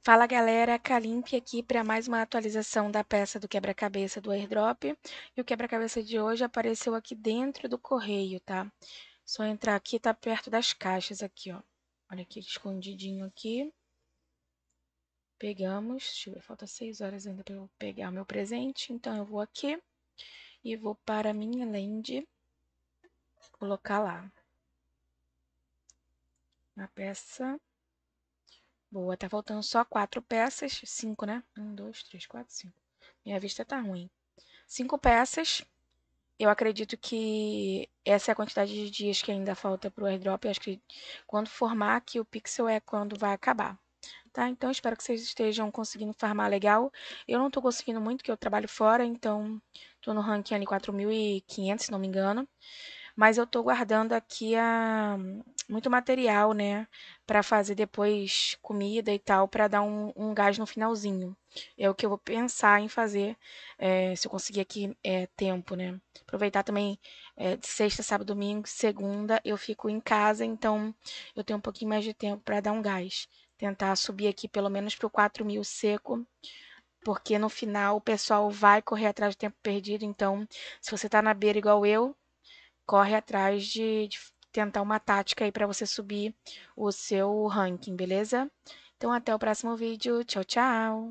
Fala galera, Kalimp aqui para mais uma atualização da peça do quebra-cabeça do airdrop. E o quebra-cabeça de hoje apareceu aqui dentro do correio, tá? Só entrar aqui, tá perto das caixas aqui, ó. Olha aqui, escondidinho aqui. Pegamos, deixa eu ver, falta seis horas ainda para eu pegar o meu presente. Então eu vou aqui e vou para a minha land colocar lá. A peça Boa, tá faltando só quatro peças. Cinco, né? Um, dois, três, quatro, cinco. Minha vista tá ruim. Cinco peças. Eu acredito que essa é a quantidade de dias que ainda falta para o airdrop. Eu acho que quando formar que o pixel é quando vai acabar. Tá? Então, espero que vocês estejam conseguindo farmar legal. Eu não estou conseguindo muito, porque eu trabalho fora, então estou no ranking ali 4.500, se não me engano mas eu estou guardando aqui a, muito material, né, para fazer depois comida e tal, para dar um, um, gás no finalzinho. É o que eu vou pensar em fazer, é, se eu conseguir aqui é, tempo, né. Aproveitar também é, de sexta, sábado, domingo, segunda eu fico em casa, então eu tenho um pouquinho mais de tempo para dar um gás. Tentar subir aqui pelo menos para o 4 mil seco porque no final o pessoal vai correr atrás do tempo perdido. Então, se você está na beira igual eu, corre atrás de, de tentar uma tática aí para você subir o seu ranking, beleza? Então até o próximo vídeo. Tchau, tchau!